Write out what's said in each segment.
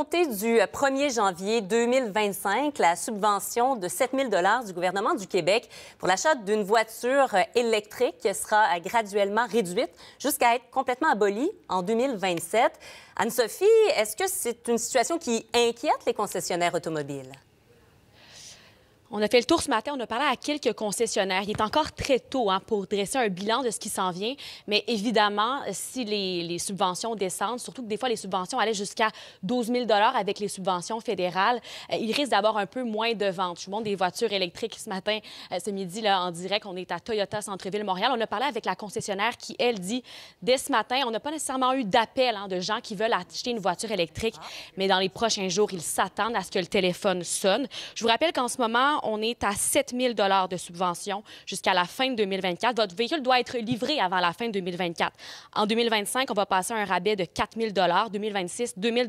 compter du 1er euh, janvier 2025, la subvention de 7 000 du gouvernement du Québec pour l'achat d'une voiture euh, électrique sera euh, graduellement réduite jusqu'à être complètement abolie en 2027. Anne-Sophie, est-ce que c'est une situation qui inquiète les concessionnaires automobiles? On a fait le tour ce matin, on a parlé à quelques concessionnaires. Il est encore très tôt hein, pour dresser un bilan de ce qui s'en vient, mais évidemment, si les, subventions descendent, surtout que des fois les subventions allaient jusqu'à 12 000 avec les subventions fédérales, euh, il risque d'avoir un peu moins de ventes. Je vous montre des voitures électriques ce matin, euh, ce midi, là, en direct. On est à Toyota Centre-Ville Montréal. On a parlé avec la concessionnaire qui, elle, dit, dès ce matin, on n'a pas nécessairement eu d'appel hein, de gens qui veulent acheter une voiture électrique, mais dans les prochains jours, ils s'attendent à ce que le téléphone sonne. Je vous rappelle qu'en ce moment, on est à 7 000 de subvention jusqu'à la fin de 2024. Votre véhicule doit être livré avant la fin 2024. En 2025, on va passer à un rabais de 4 000 2026, 2 000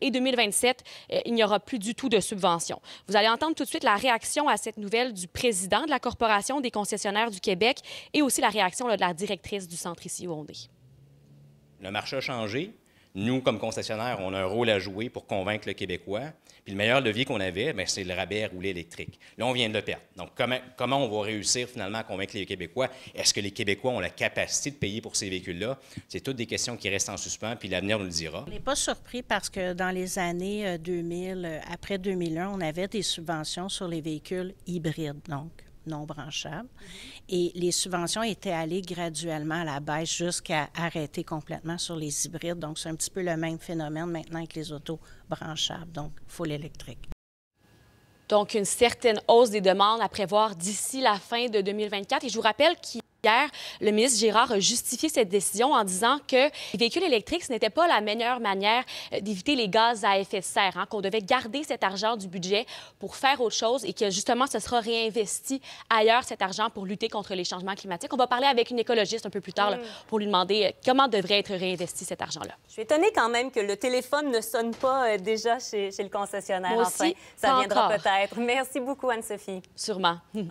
et 2027, euh, il n'y aura plus du tout de subvention. Vous allez entendre tout de suite la réaction à cette nouvelle du président de la Corporation des concessionnaires du Québec et aussi la réaction de la directrice du centre ici au Le marché a changé nous, comme concessionnaires, on a un rôle à jouer pour convaincre le Québécois. Puis le meilleur levier qu'on avait, ben, c'est le rabais roulé électrique. Là, on vient de le perdre. Donc, comment, comment on va réussir finalement à convaincre les Québécois? Est-ce que les Québécois ont la capacité de payer pour ces véhicules-là? C'est toutes des questions qui restent en suspens, puis l'avenir nous le dira. On n'est pas surpris parce que dans les années 2000, euh, euh, après 2001, on avait des subventions sur les véhicules hybrides, donc non branchables. Et les subventions étaient allées graduellement à la baisse jusqu'à arrêter complètement sur les hybrides. Donc, c'est un petit peu le même phénomène maintenant avec les autos branchables, donc full électrique. Donc, une certaine hausse des demandes à prévoir d'ici la fin de 2024. Et je vous rappelle qu'il Hier, le ministre Gérard a justifié cette décision en disant que les véhicules électriques, ce n'était pas la meilleure manière euh, d'éviter les gaz à effet de serre, hein, qu'on devait garder cet argent du budget pour faire autre chose et que justement, ce sera réinvesti ailleurs, cet argent, pour lutter contre les changements climatiques. On va parler avec une écologiste un peu plus tard mm. pour lui demander euh, comment devrait être réinvesti cet argent-là. Je suis étonnée quand même que le téléphone ne sonne pas euh, déjà chez, le concessionnaire. Moi aussi, enfin, ça viendra peut-être. Merci beaucoup, Anne-Sophie. Sûrement.